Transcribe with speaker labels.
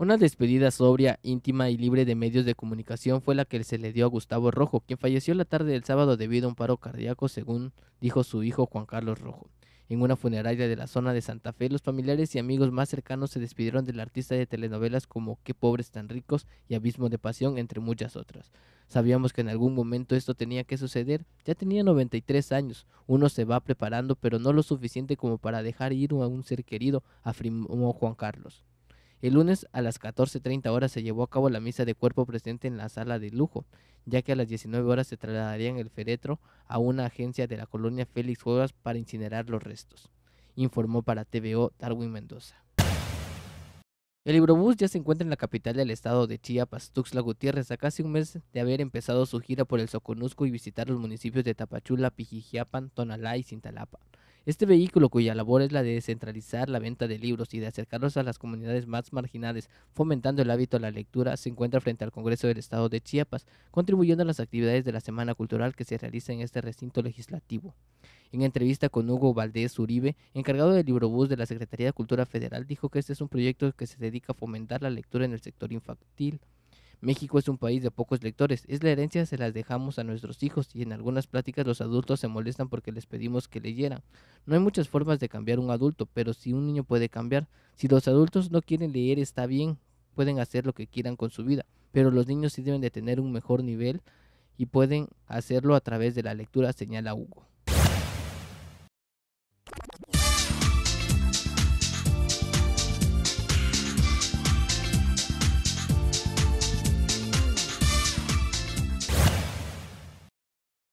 Speaker 1: Una despedida sobria, íntima y libre de medios de comunicación fue la que se le dio a Gustavo Rojo, quien falleció la tarde del sábado debido a un paro cardíaco, según dijo su hijo Juan Carlos Rojo. En una funeraria de la zona de Santa Fe, los familiares y amigos más cercanos se despidieron del artista de telenovelas como Qué pobres tan ricos y Abismo de Pasión, entre muchas otras. Sabíamos que en algún momento esto tenía que suceder, ya tenía 93 años, uno se va preparando pero no lo suficiente como para dejar ir a un ser querido, afirmó Juan Carlos. El lunes a las 14.30 horas se llevó a cabo la misa de cuerpo presente en la sala de lujo, ya que a las 19 horas se trasladarían el feretro a una agencia de la colonia Félix Juegas para incinerar los restos, informó para TVO Darwin Mendoza. El Librobús ya se encuentra en la capital del estado de Chiapas, Tuxtla Gutiérrez, a casi un mes de haber empezado su gira por el Soconusco y visitar los municipios de Tapachula, Pijijiapan, Tonalá y Cintalapa. Este vehículo, cuya labor es la de descentralizar la venta de libros y de acercarlos a las comunidades más marginales, fomentando el hábito a la lectura, se encuentra frente al Congreso del Estado de Chiapas, contribuyendo a las actividades de la Semana Cultural que se realiza en este recinto legislativo. En entrevista con Hugo Valdés Uribe, encargado del Librobús de la Secretaría de Cultura Federal, dijo que este es un proyecto que se dedica a fomentar la lectura en el sector infantil. México es un país de pocos lectores, es la herencia se las dejamos a nuestros hijos y en algunas pláticas los adultos se molestan porque les pedimos que leyeran. No hay muchas formas de cambiar un adulto, pero si un niño puede cambiar. Si los adultos no quieren leer, está bien, pueden hacer lo que quieran con su vida, pero los niños sí deben de tener un mejor nivel y pueden hacerlo a través de la lectura, señala Hugo.